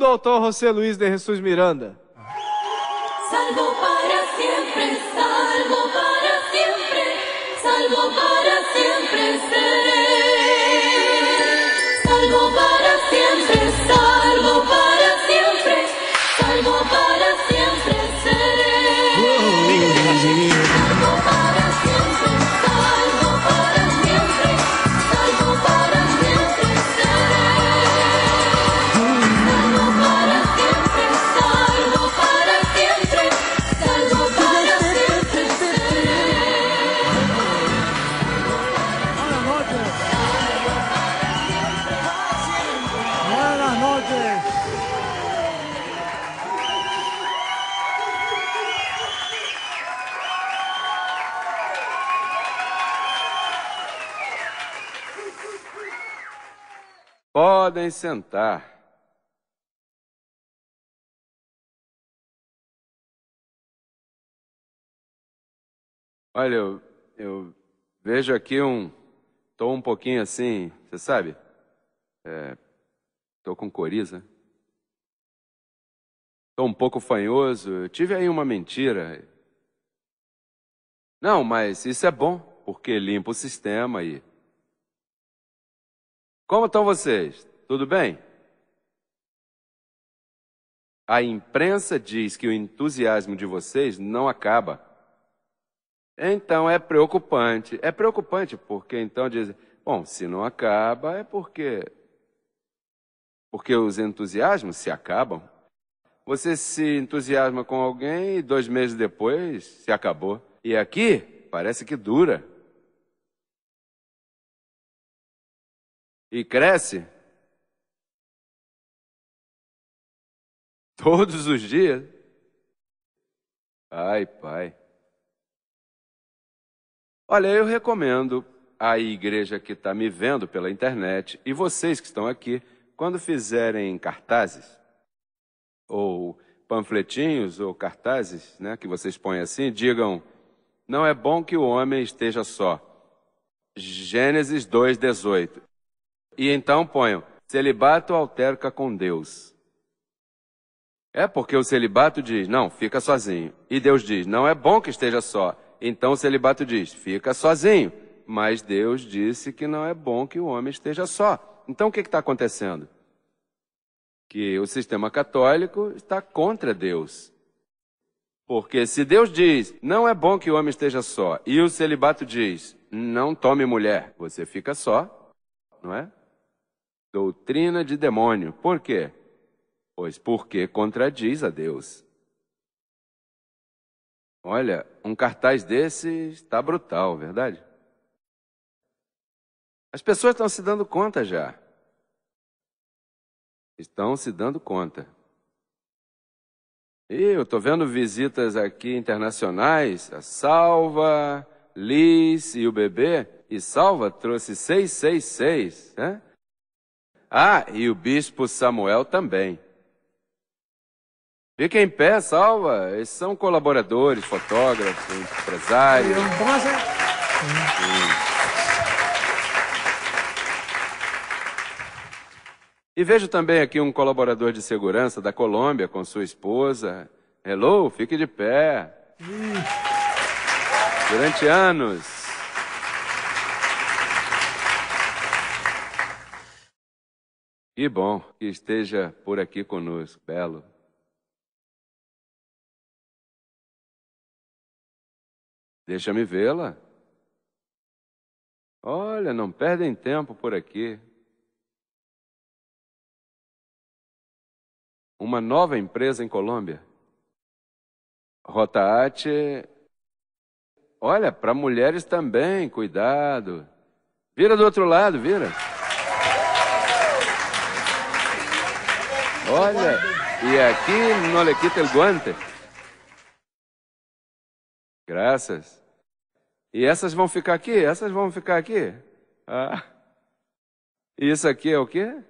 Doutor José Luiz de Jesus Miranda. Salvo para sempre, salvo para sempre, salvo para sempre seré. Salvo para podem sentar. Olha, eu, eu, vejo aqui um. Estou um pouquinho assim, você sabe? Estou é, com coriza. Estou um pouco fanhoso. Eu tive aí uma mentira. Não, mas isso é bom, porque limpa o sistema aí. Como estão vocês? Tudo bem? A imprensa diz que o entusiasmo de vocês não acaba. Então é preocupante. É preocupante porque então dizem, bom, se não acaba é porque porque os entusiasmos se acabam. Você se entusiasma com alguém e dois meses depois se acabou. E aqui parece que dura. E cresce Todos os dias? Ai, pai. Olha, eu recomendo à igreja que está me vendo pela internet e vocês que estão aqui, quando fizerem cartazes ou panfletinhos ou cartazes, né, que vocês põem assim, digam: não é bom que o homem esteja só. Gênesis 2:18. E então ponham: celibato alterca com Deus. É porque o celibato diz, não, fica sozinho. E Deus diz, não é bom que esteja só. Então o celibato diz, fica sozinho. Mas Deus disse que não é bom que o homem esteja só. Então o que está acontecendo? Que o sistema católico está contra Deus. Porque se Deus diz, não é bom que o homem esteja só, e o celibato diz, não tome mulher, você fica só, não é? Doutrina de demônio. Por quê? pois porque contradiz a Deus. Olha, um cartaz desse está brutal, verdade? As pessoas estão se dando conta já. Estão se dando conta. E eu estou vendo visitas aqui internacionais, a Salva, Liz e o bebê, e Salva trouxe 666, né? Ah, e o bispo Samuel também. Fiquem em pé, salva. Eles são colaboradores, fotógrafos, empresários. E vejo também aqui um colaborador de segurança da Colômbia com sua esposa. Hello, fique de pé. Durante anos. Que bom que esteja por aqui conosco, belo. Deixa-me vê-la. Olha, não perdem tempo por aqui. Uma nova empresa em Colômbia. Rotaate. Olha, para mulheres também, cuidado. Vira do outro lado, vira. Olha, e aqui não le quita o guante. Graças. E essas vão ficar aqui? Essas vão ficar aqui? Ah. isso aqui é o quê?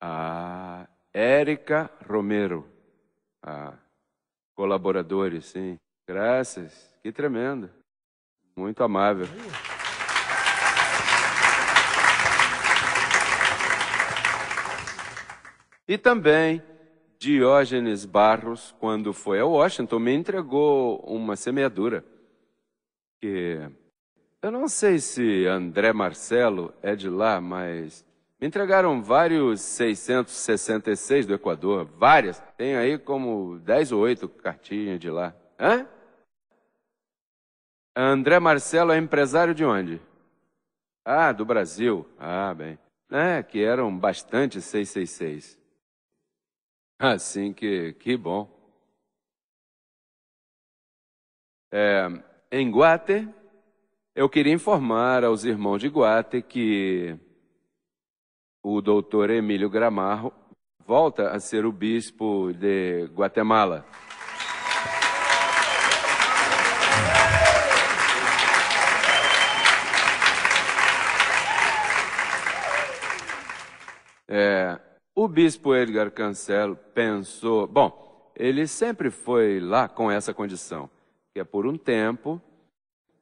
Ah, Érica Romero. Ah, colaboradores, sim. Graças. Que tremendo. Muito amável. E também Diógenes Barros, quando foi a Washington, me entregou uma semeadura. Que eu não sei se André Marcelo é de lá, mas me entregaram vários 666 do Equador, várias. Tem aí como 10 ou 8 cartinhas de lá. Hã? André Marcelo é empresário de onde? Ah, do Brasil. Ah, bem. É, que eram bastante 666. Assim que, que bom. É, em Guate, eu queria informar aos irmãos de Guate que o doutor Emílio Gramarro volta a ser o bispo de Guatemala. O bispo Edgar Cancelo pensou, bom, ele sempre foi lá com essa condição, que é por um tempo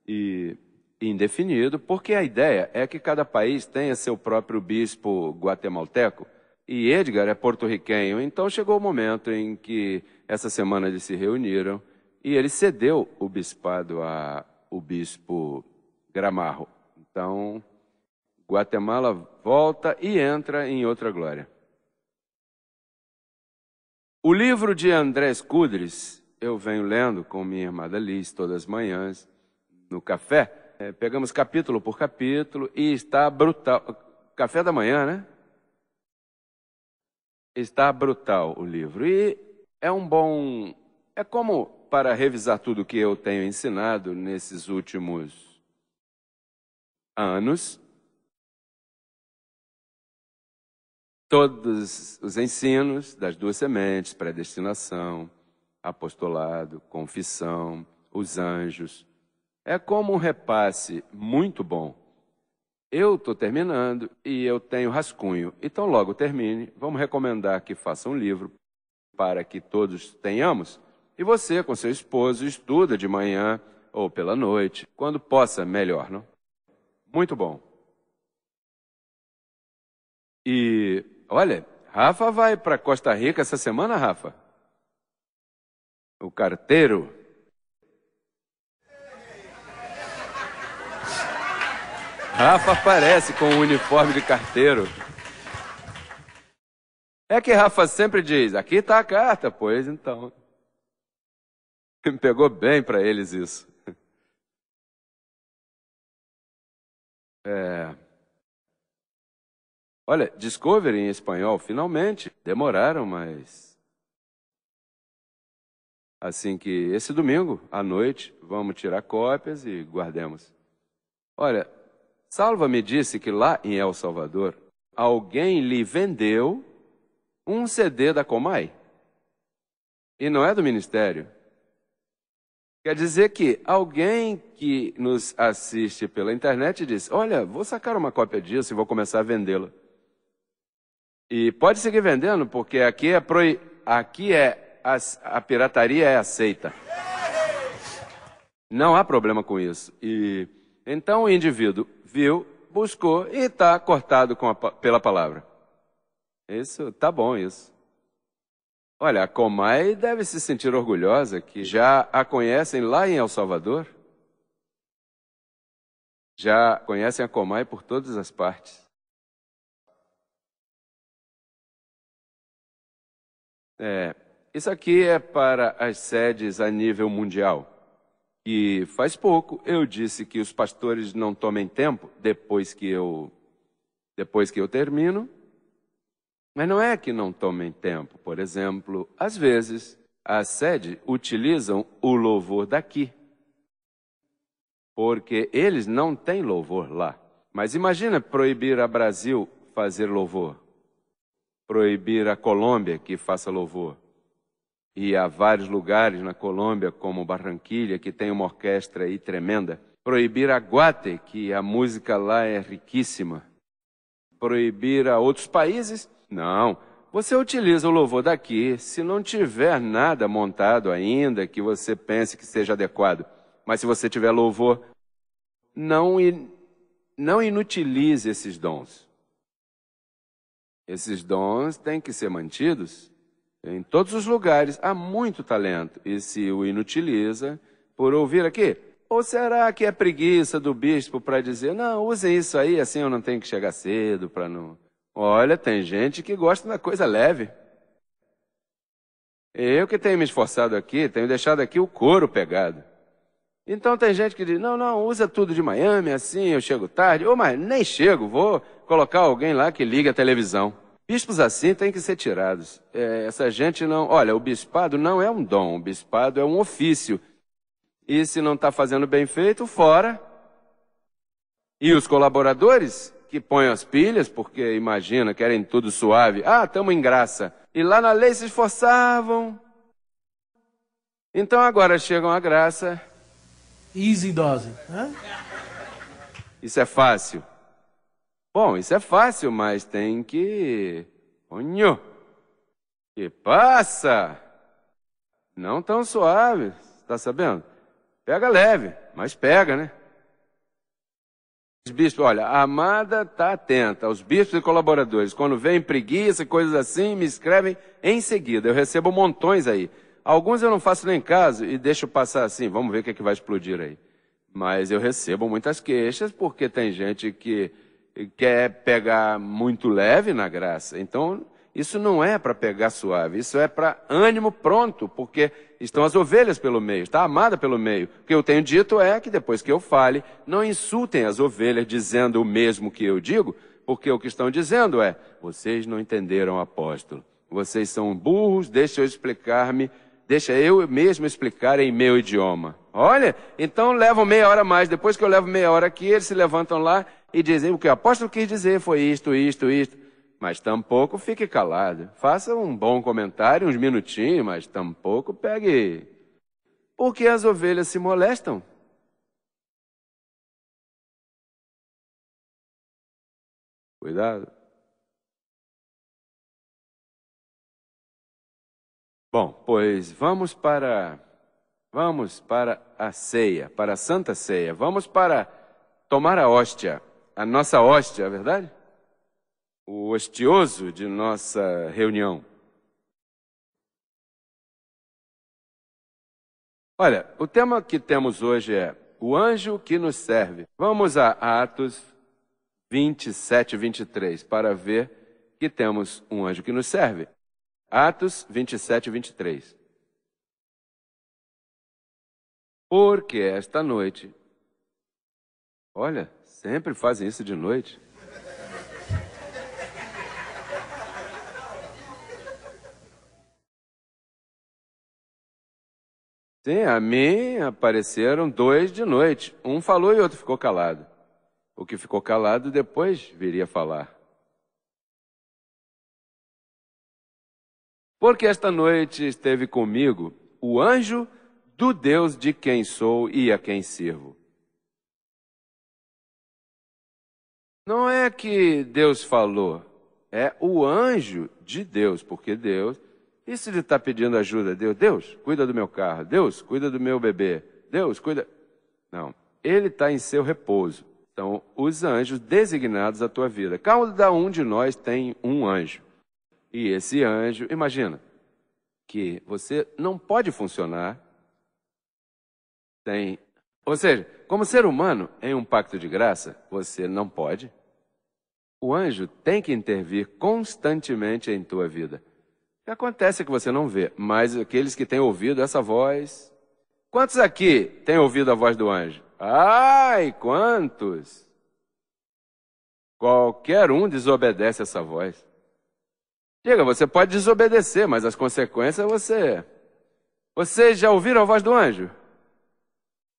e indefinido, porque a ideia é que cada país tenha seu próprio bispo guatemalteco. E Edgar é porto-riquenho, então chegou o momento em que essa semana eles se reuniram e ele cedeu o bispado ao bispo Gramarro. Então, Guatemala volta e entra em outra glória. O livro de Andrés Cudres, eu venho lendo com minha irmã Dalice todas as manhãs, no café. É, pegamos capítulo por capítulo e está brutal. Café da manhã, né? Está brutal o livro. E é um bom. É como para revisar tudo o que eu tenho ensinado nesses últimos anos, todos os ensinos das duas sementes, predestinação, apostolado, confissão, os anjos. É como um repasse muito bom. Eu estou terminando e eu tenho rascunho. Então, logo termine, vamos recomendar que faça um livro para que todos tenhamos. E você, com seu esposo, estuda de manhã ou pela noite, quando possa, melhor, não? Muito bom. E Olha, Rafa vai para Costa Rica essa semana, Rafa? O carteiro. Rafa aparece com o uniforme de carteiro. É que Rafa sempre diz: aqui está a carta, pois então. Pegou bem para eles isso. É. Olha, Discovery em espanhol, finalmente. Demoraram, mas. Assim que esse domingo, à noite, vamos tirar cópias e guardemos. Olha, Salva me disse que lá em El Salvador, alguém lhe vendeu um CD da Comai. E não é do ministério. Quer dizer que alguém que nos assiste pela internet diz: Olha, vou sacar uma cópia disso e vou começar a vendê-la. E pode seguir vendendo, porque aqui é, aqui é a, a pirataria é aceita. Não há problema com isso. E então o indivíduo viu, buscou e está cortado a, pela palavra. Isso tá bom isso. Olha, a Comai deve se sentir orgulhosa que já a conhecem lá em El Salvador. Já conhecem a Comai por todas as partes. É, isso aqui é para as sedes a nível mundial. E faz pouco eu disse que os pastores não tomem tempo depois que eu depois que eu termino. Mas não é que não tomem tempo. Por exemplo, às vezes a sede utilizam o louvor daqui. Porque eles não têm louvor lá. Mas imagina proibir a Brasil fazer louvor proibir a Colômbia que faça louvor. E há vários lugares na Colômbia, como Barranquilha, que tem uma orquestra aí tremenda. Proibir a Guate, que a música lá é riquíssima. Proibir a outros países? Não. Você utiliza o louvor daqui, se não tiver nada montado ainda que você pense que seja adequado. Mas se você tiver louvor, não, in... não inutilize esses dons. Esses dons têm que ser mantidos em todos os lugares. Há muito talento e se o inutiliza por ouvir aqui. Ou será que é preguiça do bispo para dizer, não, usem isso aí, assim eu não tenho que chegar cedo para não. Olha, tem gente que gosta da coisa leve. Eu que tenho me esforçado aqui, tenho deixado aqui o couro pegado. Então tem gente que diz: não, não, usa tudo de Miami, assim eu chego tarde. Ou, mas nem chego, vou colocar alguém lá que liga a televisão. Bispos assim têm que ser tirados. É, essa gente não. Olha, o bispado não é um dom, o bispado é um ofício. E se não está fazendo bem feito, fora. E os colaboradores que põem as pilhas, porque imagina, querem tudo suave. Ah, estamos em graça. E lá na lei se esforçavam. Então agora chegam à graça. Easy dose. hein? Né? Isso é fácil. Bom, isso é fácil, mas tem que. Unho! Que passa! Não tão suave, tá sabendo? Pega leve, mas pega, né? Os bispos, olha, a amada tá atenta. Os bispos e colaboradores, quando vêm preguiça e coisas assim, me escrevem em seguida. Eu recebo montões aí. Alguns eu não faço nem caso e deixo passar assim, vamos ver o que, é que vai explodir aí. Mas eu recebo muitas queixas porque tem gente que quer pegar muito leve na graça. Então, isso não é para pegar suave, isso é para ânimo pronto, porque estão as ovelhas pelo meio, está amada pelo meio. O que eu tenho dito é que depois que eu fale, não insultem as ovelhas dizendo o mesmo que eu digo, porque o que estão dizendo é: vocês não entenderam, apóstolo. Vocês são burros, deixa eu explicar-me, deixa eu mesmo explicar em meu idioma. Olha, então levam meia hora mais. Depois que eu levo meia hora aqui, eles se levantam lá e dizer o que o apóstolo quis dizer foi isto, isto, isto. Mas tampouco fique calado. Faça um bom comentário, uns minutinhos, mas tampouco pegue. Porque as ovelhas se molestam. Cuidado. Bom, pois vamos para vamos para a ceia, para a santa ceia. Vamos para tomar a hóstia a nossa hóstia, é verdade? O hostioso de nossa reunião. Olha, o tema que temos hoje é o anjo que nos serve. Vamos a Atos 27, 23, para ver que temos um anjo que nos serve. Atos 27, 23. Porque esta noite, olha, Sempre fazem isso de noite. Sim, a mim apareceram dois de noite. Um falou e outro ficou calado. O que ficou calado depois viria falar. Porque esta noite esteve comigo o anjo do Deus de quem sou e a quem sirvo. Não é que Deus falou, é o anjo de Deus, porque Deus. E se ele está pedindo ajuda a Deus? Deus, cuida do meu carro. Deus, cuida do meu bebê. Deus, cuida. Não. Ele está em seu repouso. Então, os anjos designados à tua vida. Cada um de nós tem um anjo. E esse anjo, imagina, que você não pode funcionar sem ou seja, como ser humano, em um pacto de graça, você não pode. O anjo tem que intervir constantemente em tua vida. Acontece que você não vê, mas aqueles que têm ouvido essa voz. Quantos aqui têm ouvido a voz do anjo? Ai, quantos! Qualquer um desobedece essa voz. Diga, você pode desobedecer, mas as consequências você. Vocês já ouviram a voz do anjo?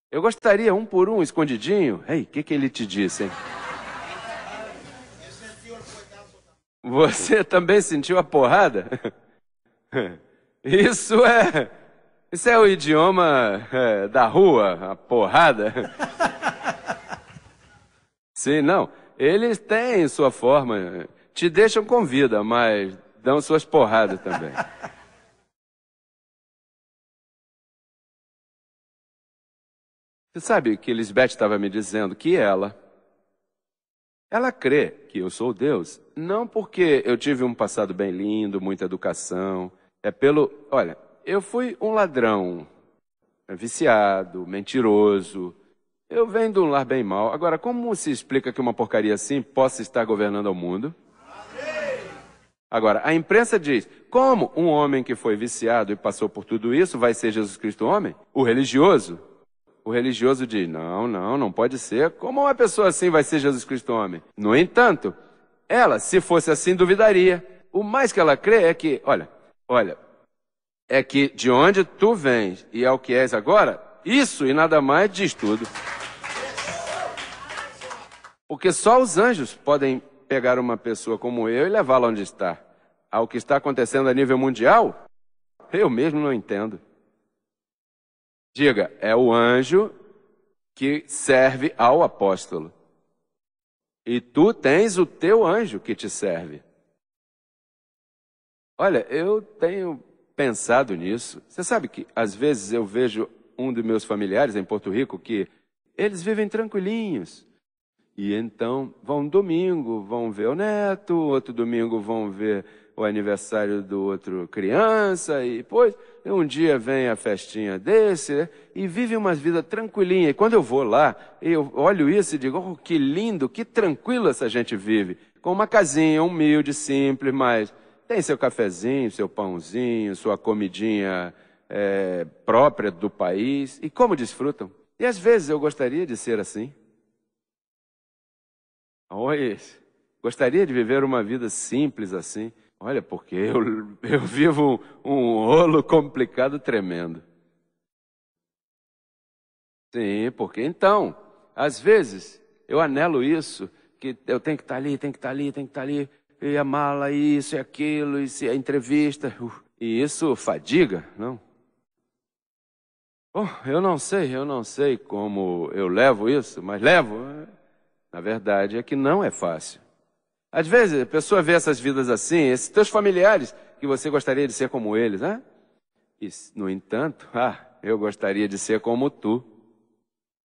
Eu gostaria, um por um, escondidinho. Ei, o que, que ele te disse, hein? Você também sentiu a porrada? Isso é. Isso é o idioma é, da rua, a porrada. Sim, não. Eles têm sua forma. Te deixam com vida, mas dão suas porradas também. Você sabe que Lisbeth estava me dizendo que ela, ela crê que eu sou Deus, não porque eu tive um passado bem lindo, muita educação, é pelo, olha, eu fui um ladrão, viciado, mentiroso, eu venho de um lar bem mal. Agora, como se explica que uma porcaria assim possa estar governando o mundo? Agora, a imprensa diz: como um homem que foi viciado e passou por tudo isso vai ser Jesus Cristo homem? O religioso? O religioso diz: não, não, não pode ser. Como uma pessoa assim vai ser Jesus Cristo homem? No entanto, ela, se fosse assim, duvidaria. O mais que ela crê é que, olha, olha, é que de onde tu vens e ao que és agora, isso e nada mais diz tudo. Porque só os anjos podem pegar uma pessoa como eu e levá-la onde está. Ao que está acontecendo a nível mundial, eu mesmo não entendo. Diga, é o anjo que serve ao apóstolo. E tu tens o teu anjo que te serve. Olha, eu tenho pensado nisso. Você sabe que às vezes eu vejo um dos meus familiares em Porto Rico que eles vivem tranquilinhos. E então vão domingo, vão ver o neto, outro domingo vão ver o aniversário do outro criança, e depois um dia vem a festinha desse, né, e vive uma vida tranquilinha. E quando eu vou lá, eu olho isso e digo, oh, que lindo, que tranquilo essa gente vive. Com uma casinha humilde, simples, mas tem seu cafezinho, seu pãozinho, sua comidinha é, própria do país, e como desfrutam. E às vezes eu gostaria de ser assim. Olha isso. Gostaria de viver uma vida simples assim. Olha, porque eu, eu vivo um, um rolo complicado tremendo. Sim, porque então, às vezes, eu anelo isso, que eu tenho que estar tá ali, tenho que estar tá ali, tenho que estar tá ali, e a mala, e isso e aquilo, e se a entrevista, uh, e isso fadiga, não? Bom, eu não sei, eu não sei como eu levo isso, mas levo. Né? Na verdade é que não é fácil. Às vezes a pessoa vê essas vidas assim, esses teus familiares, que você gostaria de ser como eles, né? E, no entanto, ah, eu gostaria de ser como tu.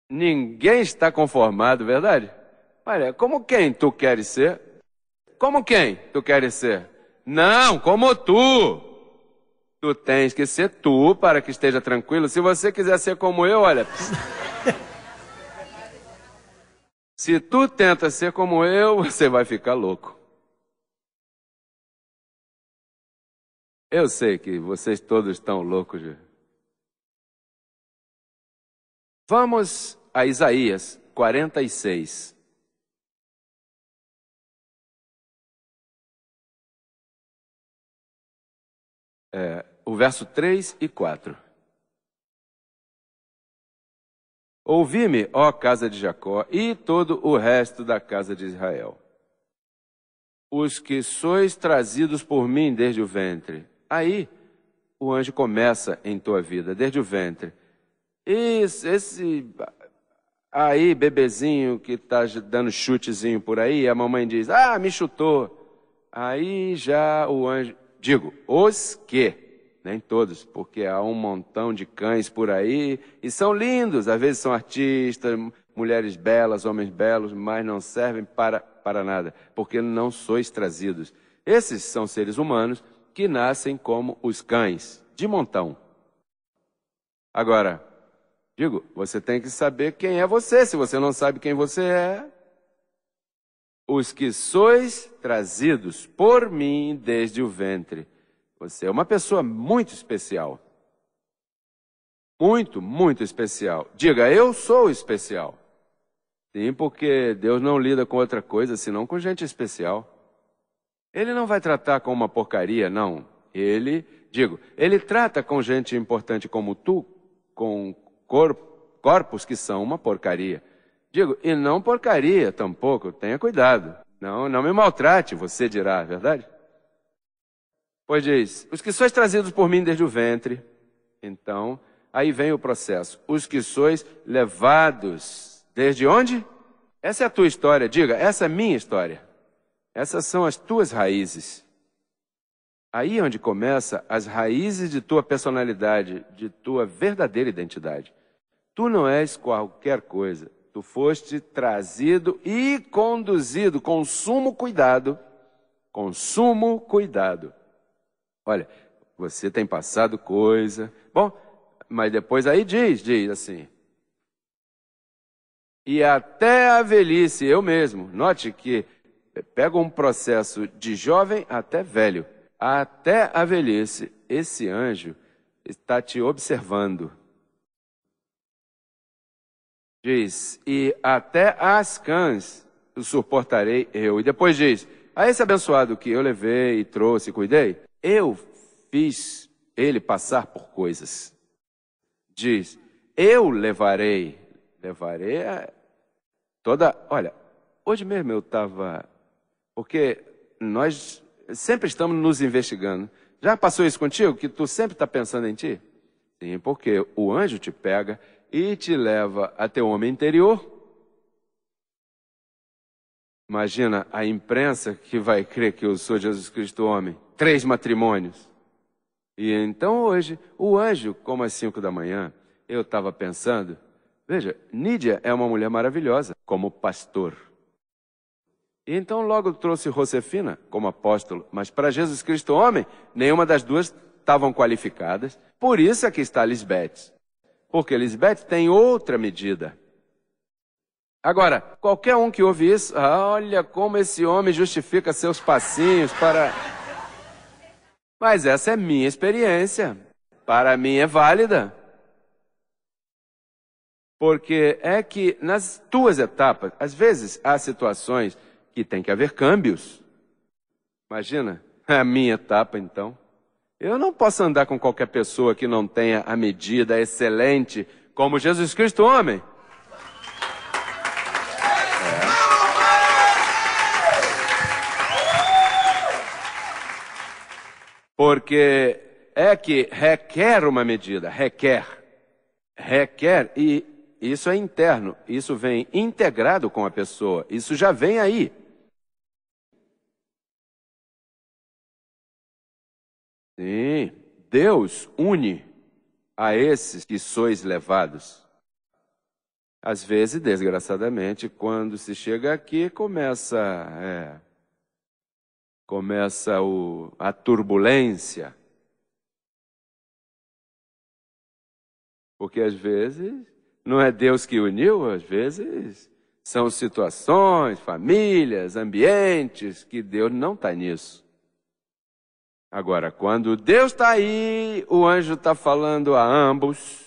Ninguém está conformado, verdade? Olha, como quem tu queres ser? Como quem tu queres ser? Não, como tu. Tu tens que ser tu para que esteja tranquilo. Se você quiser ser como eu, olha. Se tu tenta ser como eu, você vai ficar louco. Eu sei que vocês todos estão loucos. Vamos a Isaías 46. É, o verso 3 e 4. Ouvi-me, ó casa de Jacó, e todo o resto da casa de Israel. Os que sois trazidos por mim desde o ventre. Aí o anjo começa em tua vida, desde o ventre. Isso, esse aí, bebezinho que está dando chutezinho por aí, a mamãe diz: Ah, me chutou. Aí já o anjo. Digo, os que nem todos, porque há um montão de cães por aí e são lindos, às vezes são artistas, mulheres belas, homens belos, mas não servem para, para nada, porque não sois trazidos. Esses são seres humanos que nascem como os cães, de montão. Agora, digo, você tem que saber quem é você. Se você não sabe quem você é, os que sois trazidos por mim desde o ventre você é uma pessoa muito especial. Muito, muito especial. Diga, eu sou especial. Sim, porque Deus não lida com outra coisa senão com gente especial. Ele não vai tratar com uma porcaria, não. Ele, digo, ele trata com gente importante como tu, com cor, corpos que são uma porcaria. Digo, e não porcaria tampouco, tenha cuidado. Não, não me maltrate, você dirá, é verdade? Pois diz: os que sois trazidos por mim desde o ventre. Então, aí vem o processo. Os que sois levados desde onde? Essa é a tua história, diga, essa é a minha história. Essas são as tuas raízes. Aí é onde começa as raízes de tua personalidade, de tua verdadeira identidade. Tu não és qualquer coisa. Tu foste trazido e conduzido com sumo cuidado, com sumo cuidado Olha, você tem passado coisa. Bom, mas depois aí diz, diz assim. E até a velhice, eu mesmo. Note que eh, pega um processo de jovem até velho. Até a velhice, esse anjo está te observando. Diz, e até as cãs suportarei eu. E depois diz, a esse abençoado que eu levei e trouxe e cuidei, eu fiz ele passar por coisas. Diz, eu levarei. Levarei a toda. Olha, hoje mesmo eu estava. Porque nós sempre estamos nos investigando. Já passou isso contigo? Que tu sempre está pensando em ti? Sim, porque o anjo te pega e te leva até o homem interior Imagina a imprensa que vai crer que eu sou Jesus Cristo homem. Três matrimônios. E então hoje, o anjo, como às cinco da manhã, eu estava pensando. Veja, Nídia é uma mulher maravilhosa, como pastor. E então logo trouxe Josefina como apóstolo. Mas para Jesus Cristo homem, nenhuma das duas estavam qualificadas. Por isso aqui é está Lisbeth. Porque Lisbeth tem outra medida. Agora, qualquer um que ouve isso, ah, olha como esse homem justifica seus passinhos para. Mas essa é minha experiência. Para mim é válida. Porque é que nas tuas etapas, às vezes há situações que tem que haver câmbios. Imagina, a minha etapa então. Eu não posso andar com qualquer pessoa que não tenha a medida excelente como Jesus Cristo, homem. Porque é que requer uma medida, requer. Requer, e isso é interno, isso vem integrado com a pessoa, isso já vem aí. Sim, Deus une a esses que sois levados. Às vezes, desgraçadamente, quando se chega aqui, começa. É, começa o, a turbulência. Porque às vezes não é Deus que uniu, às vezes são situações, famílias, ambientes que Deus não está nisso. Agora, quando Deus está aí, o anjo está falando a ambos,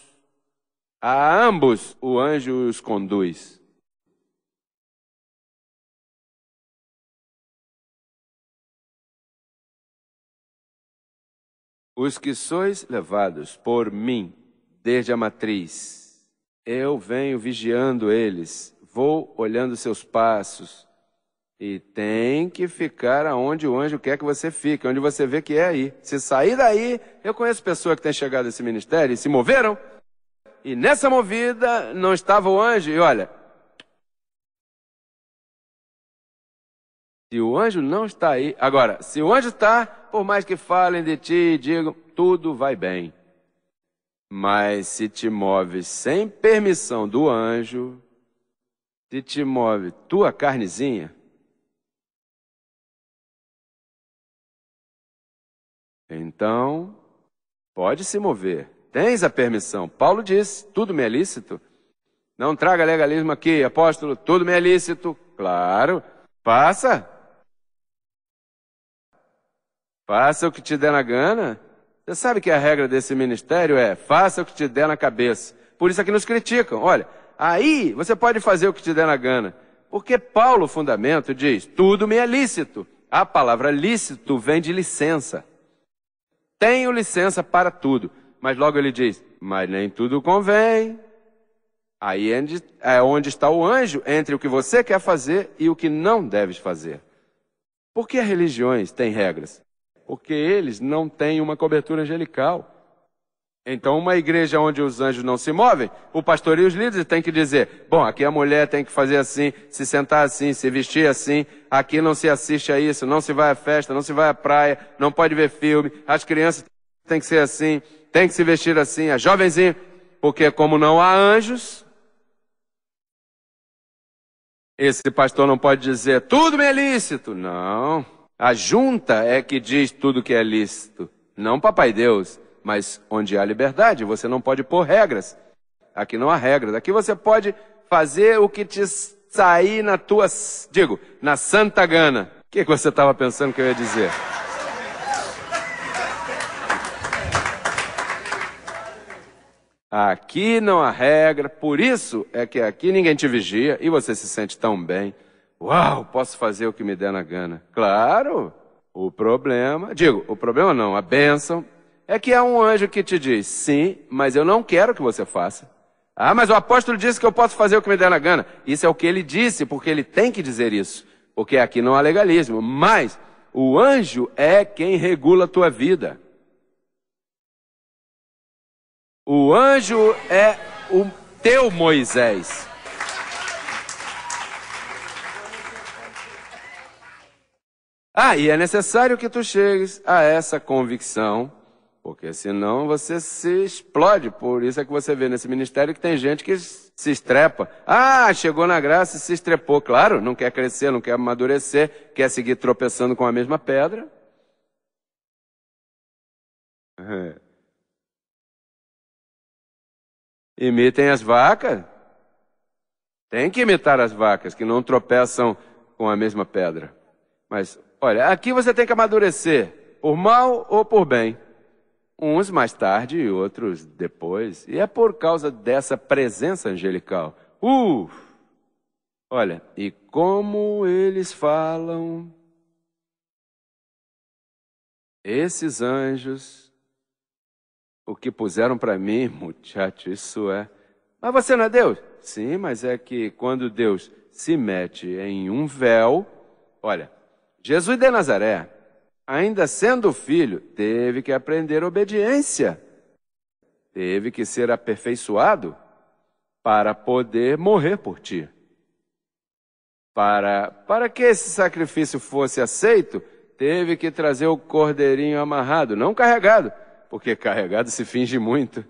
a ambos o anjo os conduz. Os que sois levados por mim desde a matriz, eu venho vigiando eles, vou olhando seus passos. E tem que ficar aonde o anjo quer que você fique, onde você vê que é aí. Se sair daí, eu conheço pessoas que têm chegado a esse ministério e se moveram. E nessa movida não estava o anjo. E olha, Se o anjo não está aí, agora, se o anjo está, por mais que falem de ti e digam, tudo vai bem. Mas se te moves sem permissão do anjo, se te move tua carnezinha, então pode se mover. Tens a permissão. Paulo disse: tudo me é lícito. Não traga legalismo aqui, apóstolo, tudo me é lícito. Claro, passa, Faça o que te der na gana. Você sabe que a regra desse ministério é faça o que te der na cabeça. Por isso é que nos criticam. Olha, aí você pode fazer o que te der na gana. Porque Paulo, fundamento, diz: tudo me é lícito. A palavra lícito vem de licença. Tenho licença para tudo. Mas logo ele diz: mas nem tudo convém. Aí é onde é está o anjo entre o que você quer fazer e o que não deves fazer. Por que religiões têm regras? porque eles não têm uma cobertura angelical. Então, uma igreja onde os anjos não se movem, o pastor e os líderes têm que dizer: bom, aqui a mulher tem que fazer assim, se sentar assim, se vestir assim, aqui não se assiste a isso, não se vai à festa, não se vai à praia, não pode ver filme, as crianças têm que ser assim, têm que se vestir assim, as jovenzinha, porque como não há anjos, esse pastor não pode dizer: tudo me é lícito. Não. A junta é que diz tudo que é lícito, não Papai Deus, mas onde há liberdade, você não pode pôr regras. Aqui não há regras. Aqui você pode fazer o que te sair na tua, digo, na santa gana. O que, que você estava pensando que eu ia dizer? Aqui não há regra, por isso é que aqui ninguém te vigia e você se sente tão bem. Uau, posso fazer o que me der na gana. Claro, o problema, digo, o problema não, a bênção, é que há um anjo que te diz, sim, mas eu não quero que você faça. Ah, mas o apóstolo disse que eu posso fazer o que me der na gana. Isso é o que ele disse, porque ele tem que dizer isso. Porque aqui não há legalismo. Mas o anjo é quem regula a tua vida. O anjo é o teu Moisés. Ah, e é necessário que tu chegues a essa convicção, porque senão você se explode. Por isso é que você vê nesse ministério que tem gente que se estrepa. Ah, chegou na graça e se estrepou. Claro, não quer crescer, não quer amadurecer, quer seguir tropeçando com a mesma pedra. É. Imitem as vacas. Tem que imitar as vacas que não tropeçam com a mesma pedra. Mas Olha, aqui você tem que amadurecer, por mal ou por bem. Uns mais tarde e outros depois. E é por causa dessa presença angelical. Uf! Olha, e como eles falam. Esses anjos, o que puseram para mim, muchacho, isso é. Mas você não é Deus? Sim, mas é que quando Deus se mete em um véu, olha, Jesus de Nazaré, ainda sendo filho, teve que aprender obediência, teve que ser aperfeiçoado para poder morrer por ti. Para, para que esse sacrifício fosse aceito, teve que trazer o cordeirinho amarrado, não carregado, porque carregado se finge muito.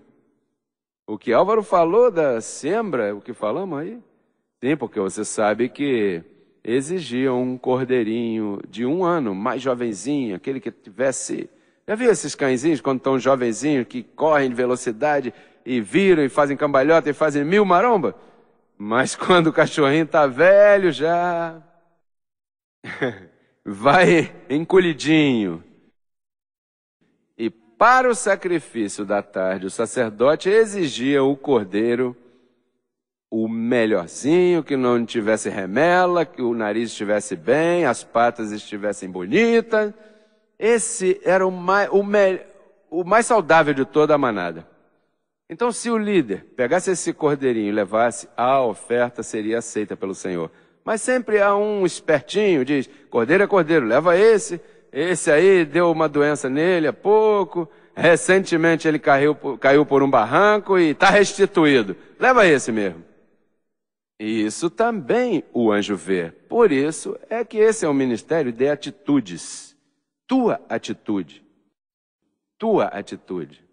O que Álvaro falou da sembra, o que falamos aí? Sim, porque você sabe que exigiam um cordeirinho de um ano, mais jovenzinho, aquele que tivesse. Já viu esses cãezinhos quando estão jovenzinhos, que correm de velocidade e viram e fazem cambalhota e fazem mil maromba? Mas quando o cachorrinho está velho já. vai encolhidinho. E para o sacrifício da tarde, o sacerdote exigia o cordeiro o melhorzinho, que não tivesse remela, que o nariz estivesse bem, as patas estivessem bonitas. Esse era o mais, o, me, o mais saudável de toda a manada. Então, se o líder pegasse esse cordeirinho e levasse, a oferta seria aceita pelo Senhor. Mas sempre há um espertinho, diz: cordeiro é cordeiro, leva esse, esse aí deu uma doença nele há pouco, recentemente ele caiu, caiu por um barranco e está restituído. Leva esse mesmo. E isso também o anjo vê. Por isso é que esse é o ministério de atitudes. Tua atitude. Tua atitude.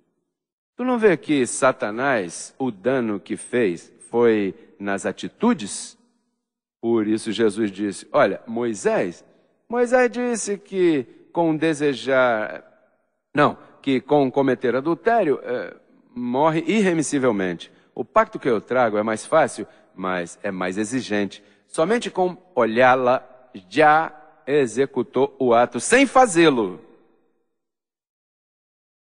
Tu não vê que Satanás, o dano que fez, foi nas atitudes? Por isso Jesus disse: Olha, Moisés, Moisés disse que com desejar. Não, que com cometer adultério, eh, morre irremissivelmente. O pacto que eu trago é mais fácil mas é mais exigente. Somente com olhá-la já executou o ato sem fazê-lo.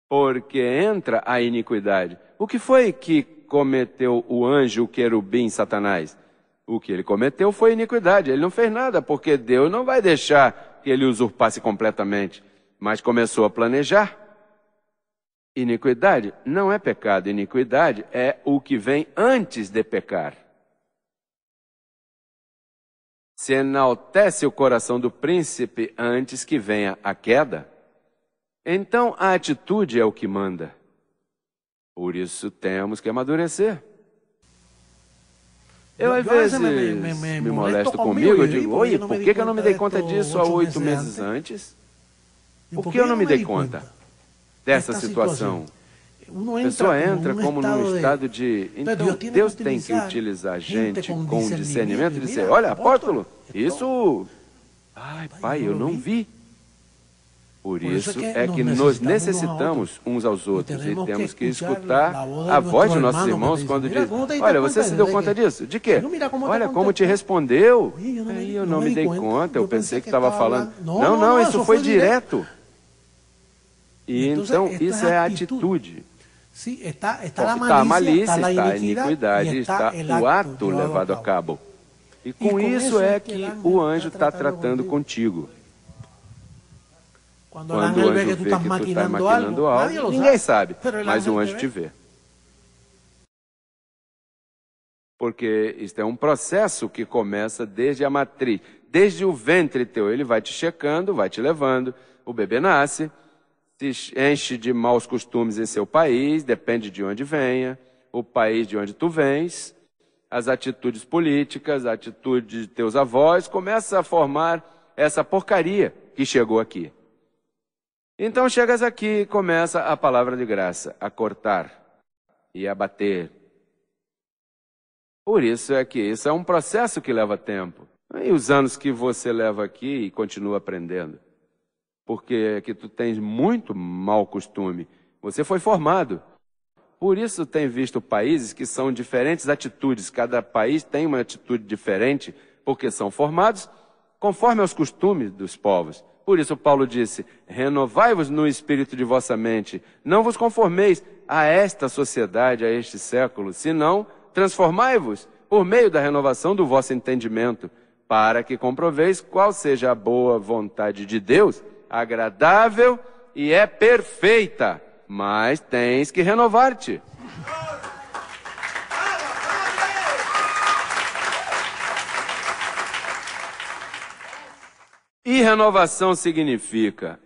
Porque entra a iniquidade. O que foi que cometeu o anjo, o querubim, Satanás? O que ele cometeu foi iniquidade. Ele não fez nada, porque Deus não vai deixar que ele usurpasse completamente. Mas começou a planejar. Iniquidade não é pecado, iniquidade é o que vem antes de pecar se enaltece o coração do príncipe antes que venha a queda, então a atitude é o que manda. Por isso temos que amadurecer. Eu às vezes me molesto comigo, eu digo, oi, por que, eu não me dei conta disso há oito meses antes? Por que eu não me dei conta dessa situação? a pessoa entra como num é. estado de. Então, é então é Deus tem que utilizar a gente com discernimento e dizer: Olha, apóstolo, isso. Ai, pai, eu não vi. Por isso é que nós necessitamos uns aos então, outros e temos que escutar a voz de nossos irmãos quando diz: então, Olha, você se deu né, conta disso? De quê? Olha como te respondeu. Aí eu não me dei conta, eu pensei que estava falando. Não, não, isso foi direto. E então isso é atitude. Sí, está, está, tá está malícia, a malícia, está, a iniquidade, está, está, o ato levado a cabo. cabo. E com, e com isso é que, que o anjo está tratando contigo. Quando, Quando o anjo vê que tu está maquinando, tá maquinando algo, algo ninguém sabe, mas o anjo te vê. Porque isto é um processo que começa desde a matriz, desde o ventre teu. Ele vai te checando, vai te levando, o bebê nasce se enche de maus costumes em seu país, depende de onde venha, o país de onde tu vens, as atitudes políticas, a atitude de teus avós, começa a formar essa porcaria que chegou aqui. Então chegas aqui e começa a palavra de graça a cortar e a bater. Por isso é que isso é um processo que leva tempo. E os anos que você leva aqui e continua aprendendo porque é que tu tens muito mau costume. Você foi formado. Por isso tem visto países que são diferentes atitudes, cada país tem uma atitude diferente, porque são formados conforme aos costumes dos povos. Por isso Paulo disse: "Renovai-vos no espírito de vossa mente, não vos conformeis a esta sociedade, a este século, senão transformai-vos por meio da renovação do vosso entendimento, para que comproveis qual seja a boa vontade de Deus." agradável e é perfeita, mas tens que renovar-te. E renovação significa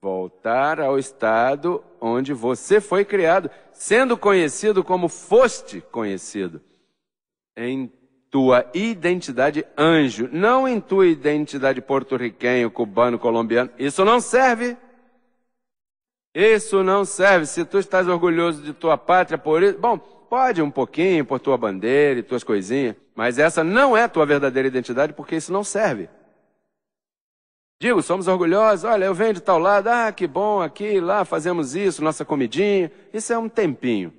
voltar ao estado onde você foi criado, sendo conhecido como foste conhecido. Então, tua identidade anjo, não em tua identidade porto-riquenho, cubano, colombiano. Isso não serve. Isso não serve. Se tu estás orgulhoso de tua pátria por isso, bom, pode um pouquinho por tua bandeira e tuas coisinhas, mas essa não é tua verdadeira identidade porque isso não serve. Digo, somos orgulhosos, olha, eu venho de tal lado, ah, que bom, aqui, lá, fazemos isso, nossa comidinha. Isso é um tempinho.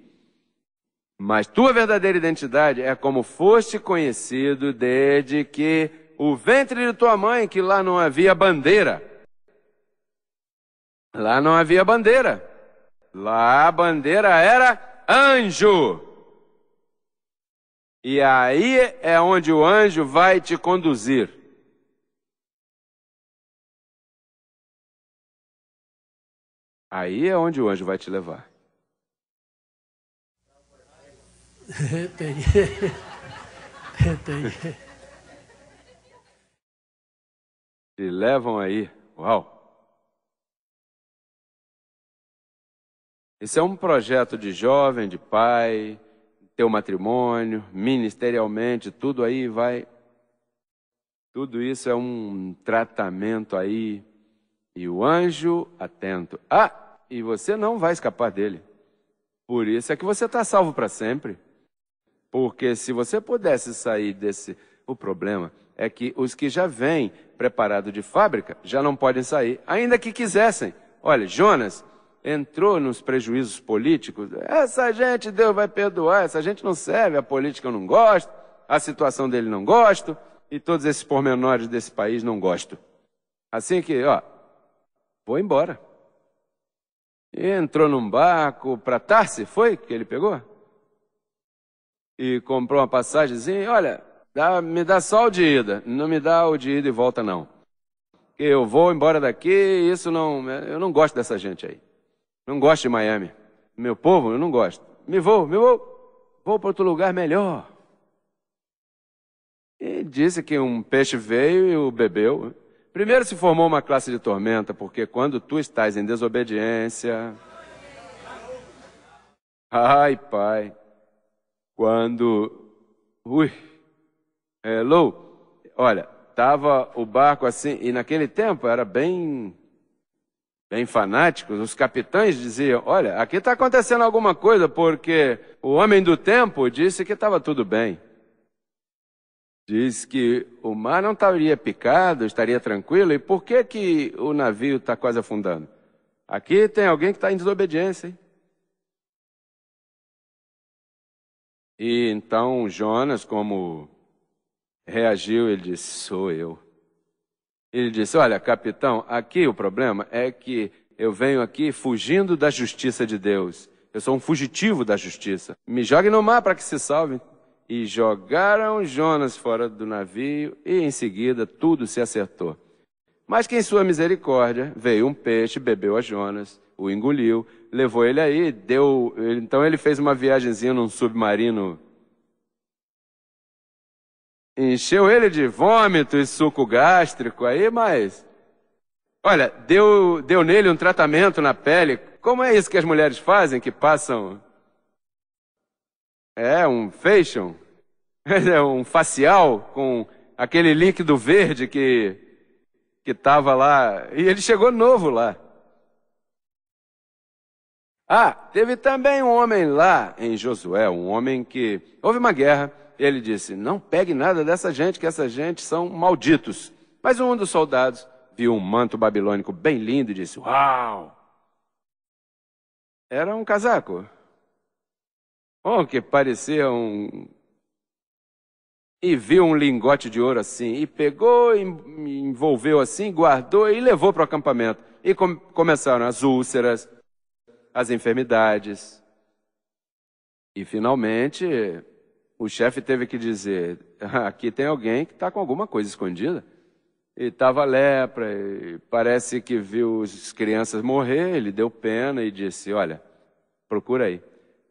Mas tua verdadeira identidade é como foste conhecido desde que o ventre de tua mãe, que lá não havia bandeira. Lá não havia bandeira. Lá a bandeira era anjo. E aí é onde o anjo vai te conduzir. Aí é onde o anjo vai te levar. Peguei. Peguei. E levam aí. Uau! Esse é um projeto de jovem, de pai, teu matrimônio, ministerialmente, tudo aí vai. Tudo isso é um tratamento aí. E o anjo atento. Ah, e você não vai escapar dele. Por isso é que você está salvo para sempre. Porque se você pudesse sair desse. O problema é que os que já vêm preparado de fábrica já não podem sair, ainda que quisessem. Olha, Jonas entrou nos prejuízos políticos. Essa gente, Deus vai perdoar, essa gente não serve, a política eu não gosto, a situação dele não gosto, e todos esses pormenores desse país não gosto. Assim que, ó, vou embora. entrou num barco para Tarse, foi que ele pegou? e comprou uma passagem, dizia, olha, dá, me dá só o de ida, não me dá o de ida e volta não. Eu vou embora daqui, isso não, eu não gosto dessa gente aí. Não gosto de Miami. Meu povo, eu não gosto. Me vou, me vou, vou para outro lugar melhor. E disse que um peixe veio e o bebeu. Primeiro se formou uma classe de tormenta, porque quando tu estás em desobediência. Ai, pai. Quando. Ui! Hello! É Olha, estava o barco assim, e naquele tempo era bem. Bem fanáticos, os capitães diziam: Olha, aqui está acontecendo alguma coisa, porque o homem do tempo disse que estava tudo bem. Diz que o mar não estaria picado, estaria tranquilo, e por que, que o navio está quase afundando? Aqui tem alguém que está em desobediência, hein? E então Jonas, como reagiu, ele disse: Sou eu. Ele disse: Olha, capitão, aqui o problema é que eu venho aqui fugindo da justiça de Deus. Eu sou um fugitivo da justiça. Me jogue no mar para que se salve. E jogaram Jonas fora do navio, e em seguida tudo se acertou. Mas que em sua misericórdia veio um peixe, bebeu a Jonas, o engoliu, levou ele aí, deu. Então ele fez uma viagemzinha num submarino. Encheu ele de vômito e suco gástrico aí, mas. Olha, deu, deu nele um tratamento na pele. Como é isso que as mulheres fazem, que passam. É, um facial? É um facial com aquele líquido verde que. que tava lá. E ele chegou novo lá. Ah, teve também um homem lá em Josué, um homem que houve uma guerra. Ele disse: Não pegue nada dessa gente, que essa gente são malditos. Mas um dos soldados viu um manto babilônico bem lindo e disse: Uau! Era um casaco. Oh, que parecia um. E viu um lingote de ouro assim, e pegou, e envolveu assim, guardou e levou para o acampamento. E com começaram as úlceras, as enfermidades. E finalmente, o chefe teve que dizer: ah, aqui tem alguém que está com alguma coisa escondida. E estava lepra, e parece que viu as crianças morrer, ele deu pena e disse: Olha, procura aí.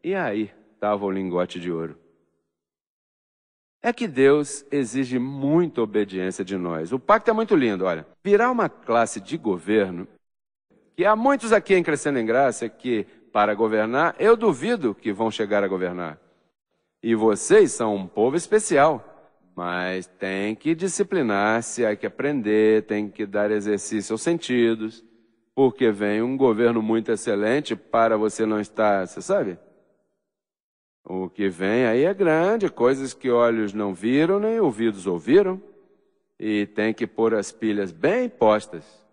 E aí estava o lingote de ouro. É que Deus exige muita obediência de nós. O pacto é muito lindo, olha. Virar uma classe de governo que há muitos aqui em Crescendo em Graça que, para governar, eu duvido que vão chegar a governar. E vocês são um povo especial, mas tem que disciplinar-se, há que aprender, tem que dar exercício aos sentidos, porque vem um governo muito excelente para você não estar, você sabe? O que vem aí é grande, coisas que olhos não viram, nem ouvidos ouviram, e tem que pôr as pilhas bem postas.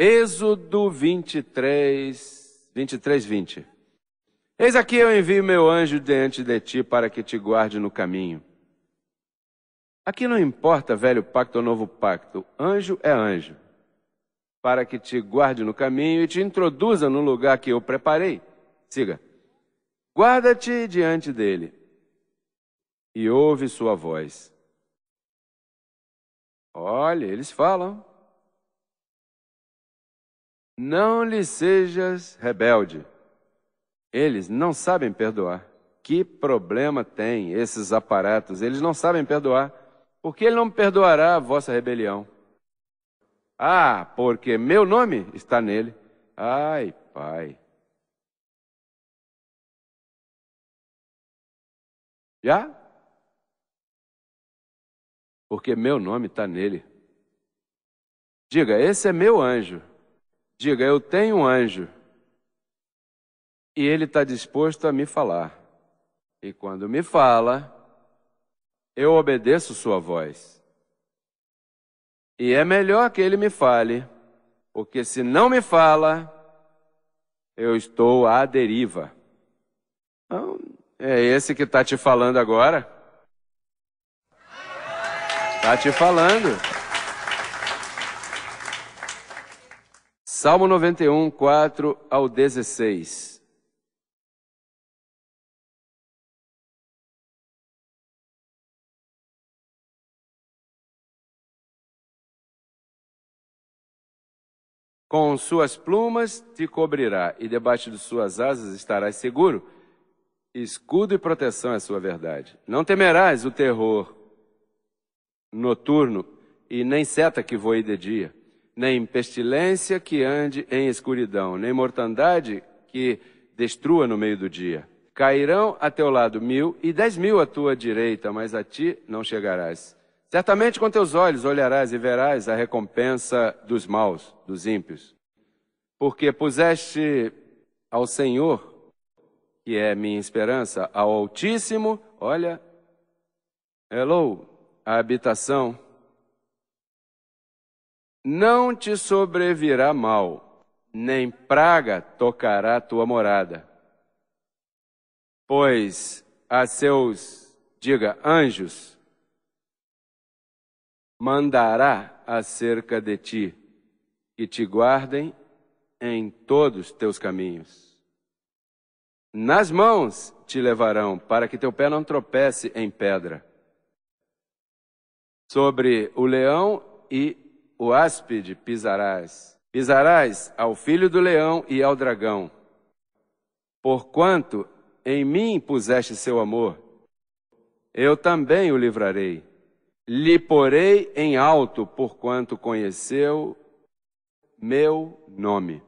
Êxodo 23, 23, 20. Eis aqui eu envio meu anjo diante de ti para que te guarde no caminho. Aqui não importa velho pacto ou novo pacto, anjo é anjo, para que te guarde no caminho e te introduza no lugar que eu preparei. Siga. Guarda-te diante dele e ouve sua voz. Olha, eles falam. Não lhe sejas rebelde. Eles não sabem perdoar. Que problema tem esses aparatos? Eles não sabem perdoar. Porque ele não perdoará a vossa rebelião. Ah, porque meu nome está nele. Ai, pai. Já? Porque meu nome está nele. Diga, esse é meu anjo. Diga, eu tenho um anjo e ele está disposto a me falar. E quando me fala, eu obedeço sua voz. E é melhor que ele me fale, porque se não me fala, eu estou à deriva. Então, é esse que está te falando agora? Está te falando. Salmo 91, 4 ao 16. Com suas plumas te cobrirá, e debaixo de suas asas estarás seguro. Escudo e proteção é sua verdade. Não temerás o terror noturno, e nem seta que voe de dia nem pestilência que ande em escuridão, nem mortandade que destrua no meio do dia. Cairão a teu lado mil e dez mil à tua direita, mas a ti não chegarás. Certamente com teus olhos olharás e verás a recompensa dos maus, dos ímpios. Porque puseste ao Senhor, que é minha esperança, ao Altíssimo, olha, hello, a habitação não te sobrevirá mal, nem praga tocará tua morada. Pois a seus, diga, anjos, mandará acerca de ti, que te guardem em todos teus caminhos. Nas mãos te levarão, para que teu pé não tropece em pedra. Sobre o leão e o áspide pisarás. Pisarás ao filho do leão e ao dragão. Porquanto em mim puseste seu amor, eu também o livrarei. Lhe porei em alto, porquanto conheceu meu nome.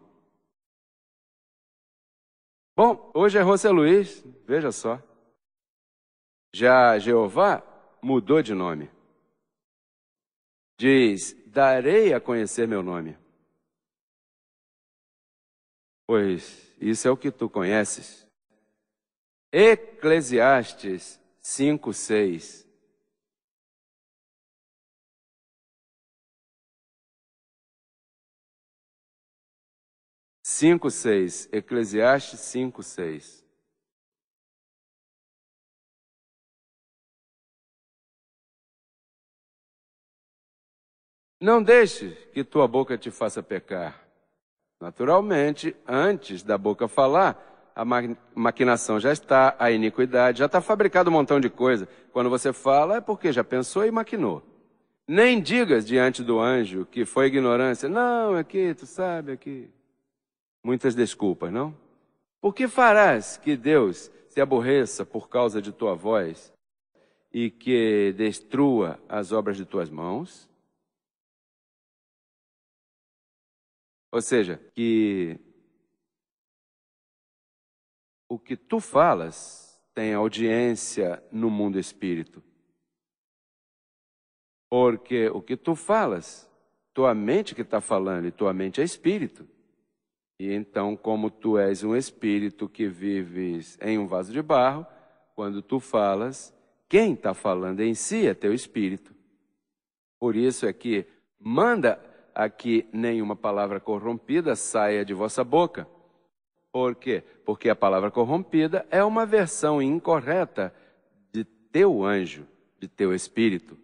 Bom, hoje é José Luiz, veja só. Já Jeová mudou de nome. Diz: darei a conhecer meu nome. Pois isso é o que tu conheces. Eclesiastes 5, 6. Cinco, seis, Eclesiastes 5, 6. Não deixe que tua boca te faça pecar. Naturalmente, antes da boca falar, a maquinação já está, a iniquidade, já está fabricado um montão de coisa. Quando você fala, é porque já pensou e maquinou. Nem digas diante do anjo que foi ignorância. Não, é que tu sabe, aqui. Muitas desculpas, não? Por que farás que Deus se aborreça por causa de tua voz e que destrua as obras de tuas mãos? Ou seja, que o que tu falas tem audiência no mundo espírito. Porque o que tu falas, tua mente que está falando, e tua mente é espírito. E então, como tu és um espírito que vives em um vaso de barro, quando tu falas, quem está falando em si é teu espírito. Por isso é que manda a que nenhuma palavra corrompida saia de vossa boca. Por quê? Porque a palavra corrompida é uma versão incorreta de teu anjo, de teu espírito.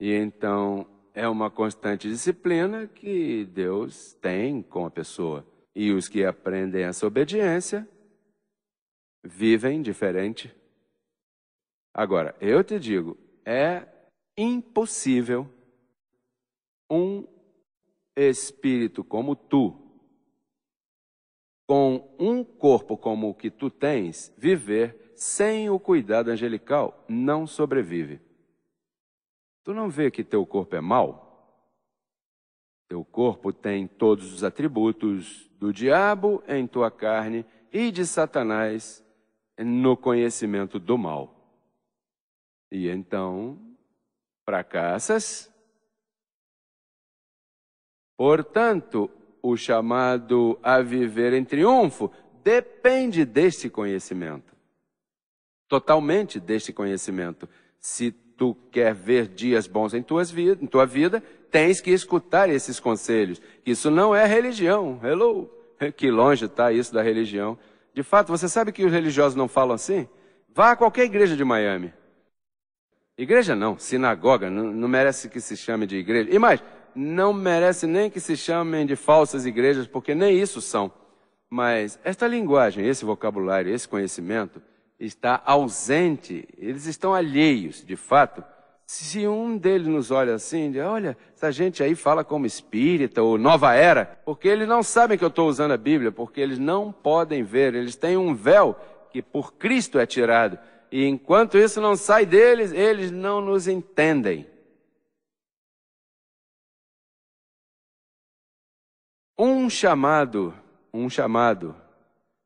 E então é uma constante disciplina que Deus tem com a pessoa. E os que aprendem essa obediência vivem diferente. Agora, eu te digo, é impossível um espírito como tu, com um corpo como o que tu tens, viver sem o cuidado angelical não sobrevive. Tu não vê que teu corpo é mau? Teu corpo tem todos os atributos do diabo em tua carne e de Satanás no conhecimento do mal. E então fracassas Portanto, o chamado a viver em triunfo depende deste conhecimento. Totalmente deste conhecimento. Se tu quer ver dias bons em, tuas em tua vida, tens que escutar esses conselhos. Isso não é religião. Hello! Que longe está isso da religião. De fato, você sabe que os religiosos não falam assim? Vá a qualquer igreja de Miami. Igreja não, sinagoga, não, não merece que se chame de igreja. E mais, não merece nem que se chamem de falsas igrejas, porque nem isso são. Mas esta linguagem, esse vocabulário, esse conhecimento está ausente, eles estão alheios, de fato. Se um deles nos olha assim, diz, olha, essa gente aí fala como espírita ou nova era, porque eles não sabem que eu estou usando a Bíblia, porque eles não podem ver, eles têm um véu que por Cristo é tirado. E enquanto isso não sai deles, eles não nos entendem. um chamado, um chamado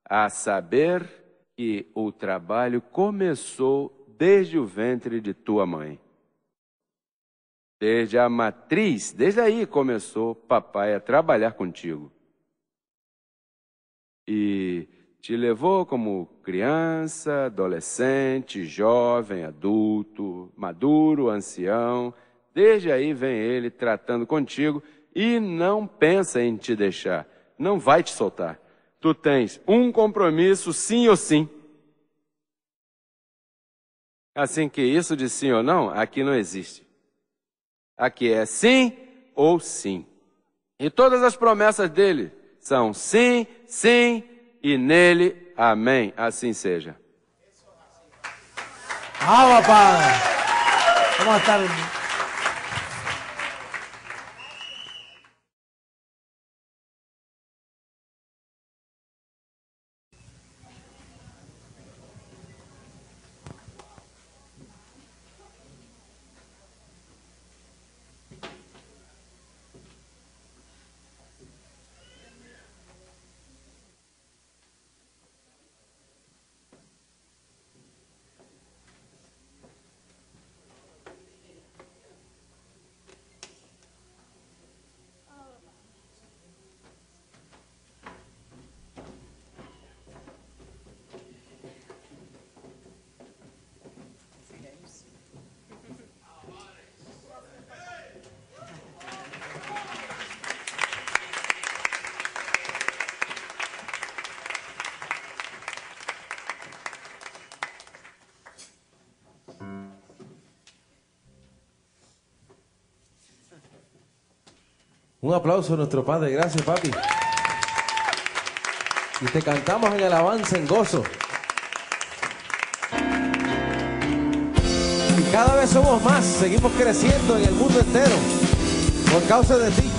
a saber que o trabalho começou desde o ventre de tua mãe. Desde a matriz, desde aí começou papai a trabalhar contigo. E te levou como criança, adolescente, jovem, adulto, maduro, ancião. Desde aí vem ele tratando contigo e não pensa em te deixar, não vai te soltar. Tu tens um compromisso, sim ou sim. Assim que isso de sim ou não, aqui não existe. Aqui é sim ou sim. E todas as promessas dele são sim, sim e nele, amém. Assim seja. Ah, rapaz! Boa tarde. Un aplauso a nuestro Padre. Gracias, papi. Y te cantamos en alabanza, en gozo. Y cada vez somos más, seguimos creciendo en el mundo entero por causa de ti.